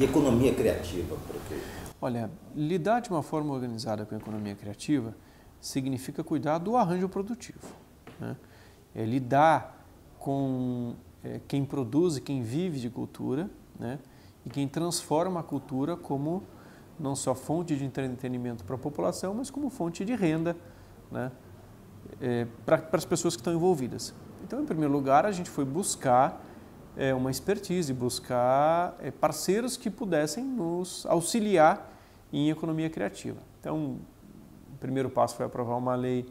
E economia criativa, porque Olha, lidar de uma forma organizada com a economia criativa significa cuidar do arranjo produtivo. Né? É lidar com é, quem produz e quem vive de cultura né? e quem transforma a cultura como não só fonte de entretenimento para a população, mas como fonte de renda né? é, para as pessoas que estão envolvidas. Então, em primeiro lugar, a gente foi buscar é, uma expertise, buscar é, parceiros que pudessem nos auxiliar em economia criativa. Então, o primeiro passo foi aprovar uma lei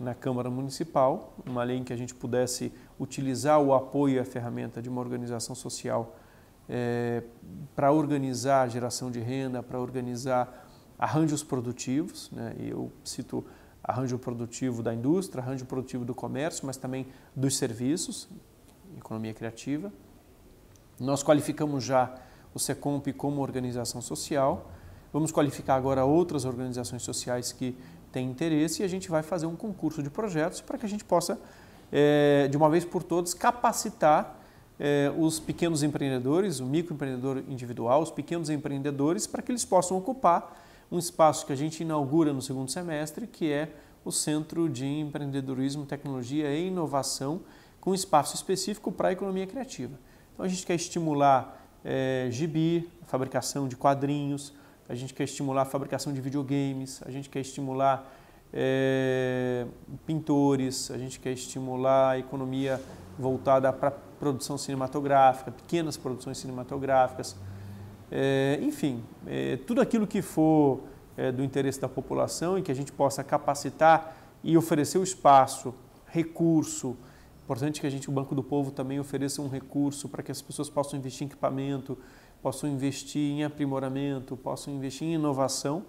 na Câmara Municipal, uma lei em que a gente pudesse utilizar o apoio e a ferramenta de uma organização social é, para organizar a geração de renda, para organizar arranjos produtivos. Né? Eu cito arranjo produtivo da indústria, arranjo produtivo do comércio, mas também dos serviços economia criativa. Nós qualificamos já o SECOMP como organização social. Vamos qualificar agora outras organizações sociais que têm interesse e a gente vai fazer um concurso de projetos para que a gente possa, eh, de uma vez por todas, capacitar eh, os pequenos empreendedores, o microempreendedor individual, os pequenos empreendedores, para que eles possam ocupar um espaço que a gente inaugura no segundo semestre, que é o Centro de Empreendedorismo, Tecnologia e Inovação, com espaço específico para a economia criativa. Então a gente quer estimular é, gibi, fabricação de quadrinhos, a gente quer estimular a fabricação de videogames, a gente quer estimular é, pintores, a gente quer estimular a economia voltada para produção cinematográfica, pequenas produções cinematográficas, é, enfim, é, tudo aquilo que for do interesse da população e que a gente possa capacitar e oferecer o espaço, recurso, Importante que a gente, o Banco do Povo, também ofereça um recurso para que as pessoas possam investir em equipamento, possam investir em aprimoramento, possam investir em inovação,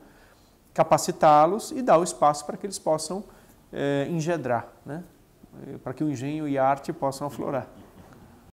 capacitá-los e dar o espaço para que eles possam é, engendrar, né? Eh, para que o engenho e a arte possam aflorar.